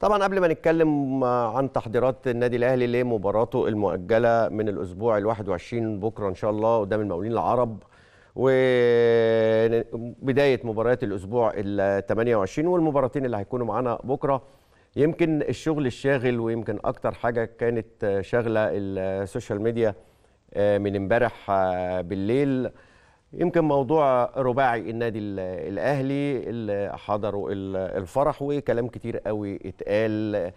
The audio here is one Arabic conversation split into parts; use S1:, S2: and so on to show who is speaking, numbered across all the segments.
S1: طبعا قبل ما نتكلم عن تحضيرات النادي الاهلي لمباراته المؤجله من الاسبوع ال21 بكره ان شاء الله قدام المقاولين العرب وبدايه مباريات الاسبوع ال28 والمباراتين اللي هيكونوا معانا بكره يمكن الشغل الشاغل ويمكن اكتر حاجه كانت شاغله السوشيال ميديا آه، من امبارح آه، بالليل يمكن موضوع رباعي النادي الاهلي اللي حضروا الفرح وكلام كتير قوي اتقال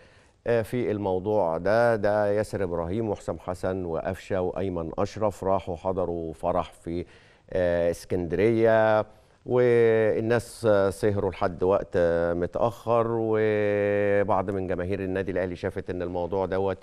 S1: آه، في الموضوع ده ده ياسر ابراهيم وحسام حسن وقفشه وايمن اشرف راحوا حضروا فرح في آه، اسكندريه والناس سهروا لحد وقت متاخر وبعض من جماهير النادي الاهلي شافت ان الموضوع دوت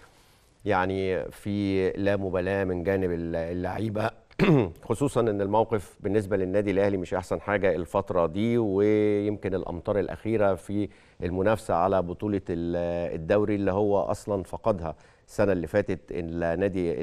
S1: يعني في لا مبالاه من جانب اللعيبه خصوصا ان الموقف بالنسبه للنادي الاهلي مش احسن حاجه الفتره دي ويمكن الامطار الاخيره في المنافسه على بطوله الدوري اللي هو اصلا فقدها السنه اللي فاتت النادي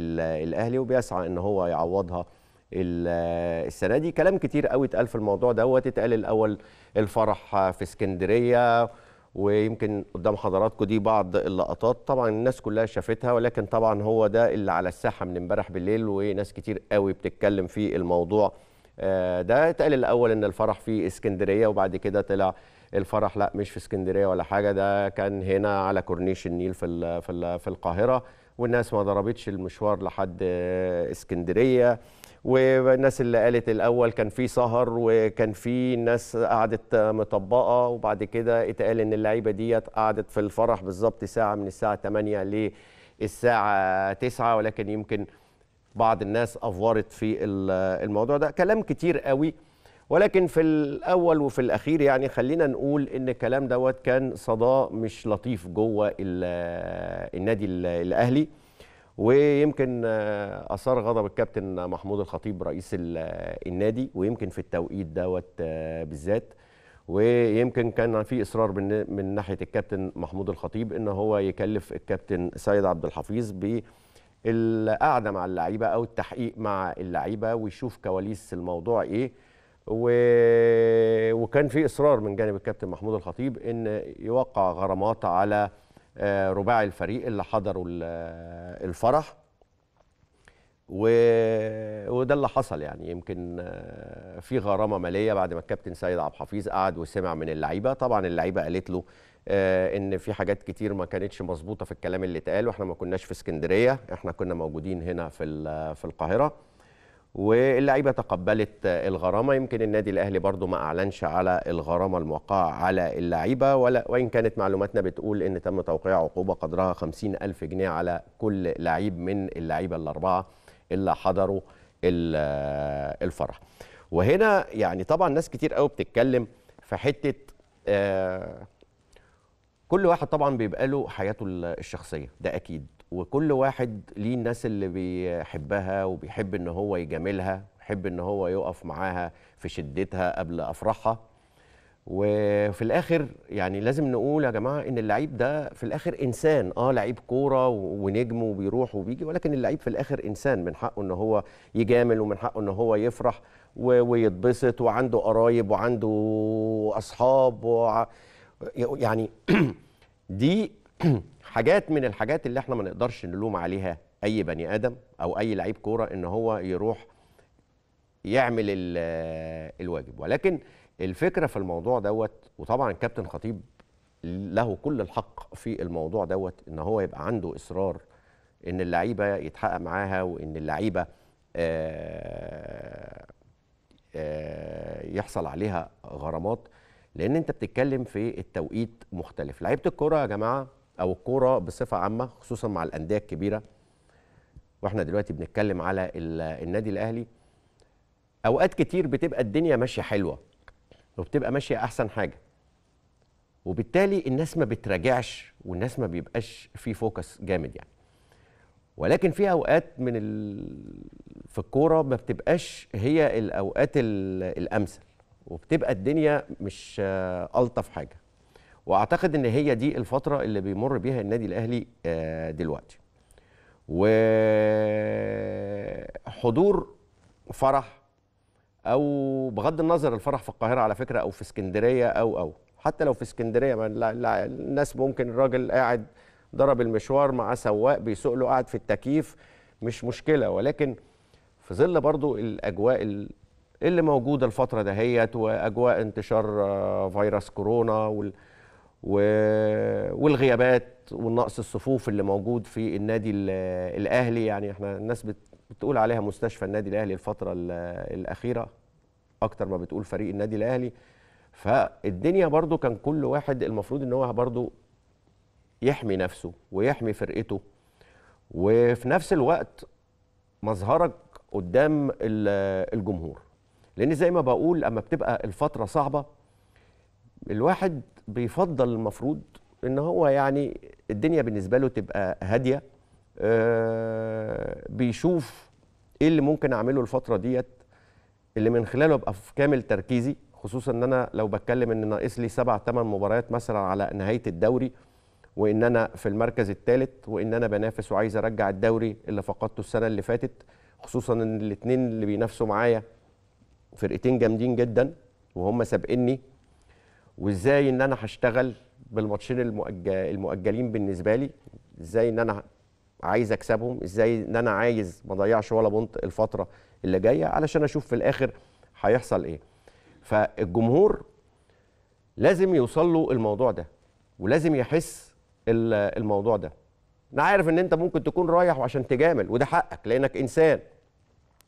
S1: الاهلي وبيسعى ان هو يعوضها السنه دي كلام كتير قوي اتقال في الموضوع دوت اتقال الاول الفرح في اسكندريه ويمكن قدام حضراتكم دي بعض اللقطات طبعا الناس كلها شافتها ولكن طبعا هو ده اللي على الساحه من امبارح بالليل وناس كتير قوي بتتكلم في الموضوع آه، ده اتقال الاول ان الفرح في اسكندريه وبعد كده طلع الفرح لا مش في اسكندريه ولا حاجه ده كان هنا على كورنيش النيل في في القاهره والناس ما ضربتش المشوار لحد آه، اسكندريه والناس اللي قالت الاول كان في سهر وكان في ناس قعدت مطبقه وبعد كده اتقال ان اللعيبه ديت قعدت في الفرح بالظبط ساعه من الساعه 8 للساعه 9 ولكن يمكن بعض الناس افورت في الموضوع ده كلام كتير قوي ولكن في الاول وفي الاخير يعني خلينا نقول ان الكلام دوت كان صداع مش لطيف جوه النادي الاهلي ويمكن آه، اثار غضب الكابتن محمود الخطيب رئيس النادي ويمكن في التوقيت دوت آه، بالذات ويمكن كان في اصرار من ناحيه الكابتن محمود الخطيب ان هو يكلف الكابتن سيد عبد الحفيظ ب القعده مع اللعيبه او التحقيق مع اللعيبه ويشوف كواليس الموضوع ايه و... وكان في اصرار من جانب الكابتن محمود الخطيب ان يوقع غرامات على آه، رباعي الفريق اللي حضروا آه، الفرح و... وده اللي حصل يعني يمكن آه، في غرامه ماليه بعد ما الكابتن سيد عبد الحفيظ قعد وسمع من اللعيبه طبعا اللعيبه قالت له ان في حاجات كتير ما كانتش مظبوطه في الكلام اللي اتقال واحنا ما كناش في اسكندريه احنا كنا موجودين هنا في في القاهره واللعيبه تقبلت الغرامه يمكن النادي الاهلي برضو ما اعلنش على الغرامه الموقعه على اللعيبه ولا وان كانت معلوماتنا بتقول ان تم توقيع عقوبه قدرها 50 الف جنيه على كل لعيب من اللعيبه الاربعه اللي حضروا الفرح وهنا يعني طبعا ناس كتير قوي بتتكلم في حته آه كل واحد طبعا بيبقى له حياته الشخصيه ده اكيد وكل واحد ليه الناس اللي بيحبها وبيحب ان هو يجاملها ويحب ان هو يقف معاها في شدتها قبل افراحها وفي الاخر يعني لازم نقول يا جماعه ان اللعيب ده في الاخر انسان اه لعيب كوره ونجم وبيروح وبيجي ولكن اللعيب في الاخر انسان من حقه ان هو يجامل ومن حقه ان هو يفرح ويتبسط وعنده قرايب وعنده اصحاب وع... يعني دي حاجات من الحاجات اللي احنا ما نقدرش نلوم عليها اي بني ادم او اي لعيب كوره ان هو يروح يعمل الواجب ولكن الفكره في الموضوع دوت وطبعا كابتن خطيب له كل الحق في الموضوع دوت ان هو يبقى عنده اصرار ان اللعيبه يتحقق معاها وان اللعيبه آه، آه، يحصل عليها غرامات لان انت بتتكلم في التوقيت مختلف لعيبه الكوره يا جماعه او الكوره بصفه عامه خصوصا مع الانديه الكبيره واحنا دلوقتي بنتكلم على النادي الاهلي اوقات كتير بتبقى الدنيا ماشيه حلوه وبتبقى ماشيه احسن حاجه وبالتالي الناس ما بتراجعش والناس ما بيبقاش في فوكس جامد يعني ولكن في اوقات من ال... في الكوره ما بتبقاش هي الاوقات الامثل وبتبقى الدنيا مش الطف حاجه واعتقد ان هي دي الفتره اللي بيمر بيها النادي الاهلي آه، دلوقتي وحضور فرح او بغض النظر الفرح في القاهره على فكره او في اسكندريه او او حتى لو في اسكندريه ما لا لا الناس ممكن الراجل قاعد ضرب المشوار مع سواق بيسوق له قاعد في التكييف مش مشكله ولكن في ظل برضو الاجواء اللي موجوده الفتره دهيت واجواء انتشار آه، فيروس كورونا وال... و... والغيابات والنقص الصفوف اللي موجود في النادي الاهلي يعني احنا الناس بت... بتقول عليها مستشفى النادي الاهلي الفتره الاخيره اكتر ما بتقول فريق النادي الاهلي فالدنيا برضو كان كل واحد المفروض ان هو برضو يحمي نفسه ويحمي فرقته وفي نفس الوقت مظهرك قدام الجمهور لان زي ما بقول اما بتبقى الفتره صعبه الواحد بيفضل المفروض ان هو يعني الدنيا بالنسبه له تبقى هاديه آه، بيشوف ايه اللي ممكن اعمله الفتره ديت اللي من خلاله ابقى في كامل تركيزي خصوصا ان انا لو بتكلم ان ناقص لي سبع ثمان مباريات مثلا على نهايه الدوري وان انا في المركز الثالث وان انا بنافس وعايز ارجع الدوري اللي فقدته السنه اللي فاتت خصوصا ان الاثنين اللي بينافسوا معايا فرقتين جامدين جدا وهم سابقني وازاي ان انا هشتغل بالماتشين المؤجلين بالنسبه لي ازاي ان انا عايز اكسبهم ازاي ان انا عايز ما اضيعش ولا بنط الفتره اللي جايه علشان اشوف في الاخر هيحصل ايه فالجمهور لازم يوصل له الموضوع ده ولازم يحس الموضوع ده انا عارف ان انت ممكن تكون رايح وعشان تجامل وده حقك لانك انسان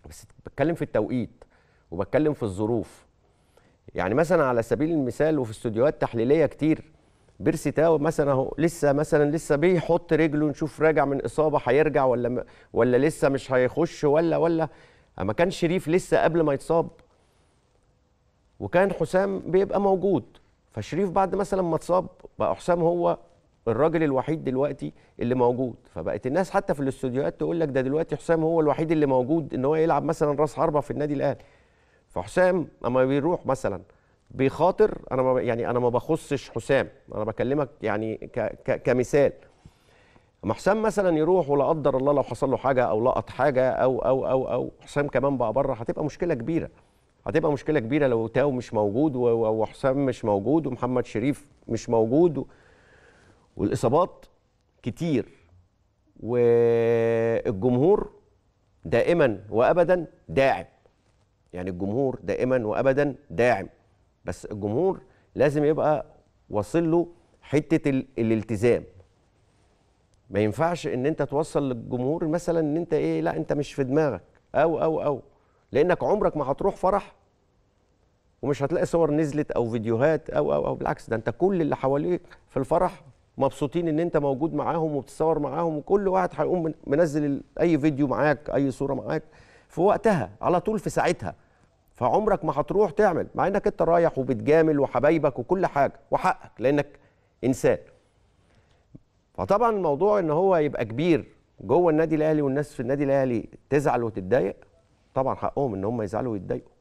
S1: بس بتكلم في التوقيت وبتكلم في الظروف يعني مثلا على سبيل المثال وفي استوديوهات تحليليه كتير بيرسي تاو مثلا اهو لسه مثلا لسه بيحط رجله نشوف راجع من اصابه هيرجع ولا م... ولا لسه مش هيخش ولا ولا اما كان شريف لسه قبل ما يتصاب وكان حسام بيبقى موجود فشريف بعد مثلا ما اتصاب بقى حسام هو الراجل الوحيد دلوقتي اللي موجود فبقت الناس حتى في الاستوديوهات تقول لك ده دلوقتي حسام هو الوحيد اللي موجود ان هو يلعب مثلا راس حربه في النادي الاهلي فحسام لما بيروح مثلا بيخاطر انا ما يعني انا ما بخصش حسام انا بكلمك يعني ك ك كمثال اما حسام مثلا يروح ولا قدر الله لو حصل له حاجه او لقط حاجه او او او او حسام كمان بقى بره هتبقى مشكله كبيره هتبقى مشكله كبيره لو تاو مش موجود وحسام مش موجود ومحمد شريف مش موجود و... والاصابات كتير والجمهور دائما وابدا داعم يعني الجمهور دائما وابدا داعم بس الجمهور لازم يبقى واصل له حته الالتزام ما ينفعش ان انت توصل للجمهور مثلا ان انت ايه لا انت مش في دماغك او او او لانك عمرك ما هتروح فرح ومش هتلاقي صور نزلت او فيديوهات او او او بالعكس ده انت كل اللي حواليك في الفرح مبسوطين ان انت موجود معاهم وبتصور معاهم وكل واحد هيقوم منزل اي فيديو معاك اي صوره معاك في وقتها على طول في ساعتها فعمرك ما هتروح تعمل مع انك انت رايح وبتجامل وحبايبك وكل حاجه وحقك لانك انسان فطبعا الموضوع ان هو يبقى كبير جوه النادي الاهلي والناس في النادي الاهلي تزعل وتتضايق طبعا حقهم ان هم يزعلوا ويتضايقوا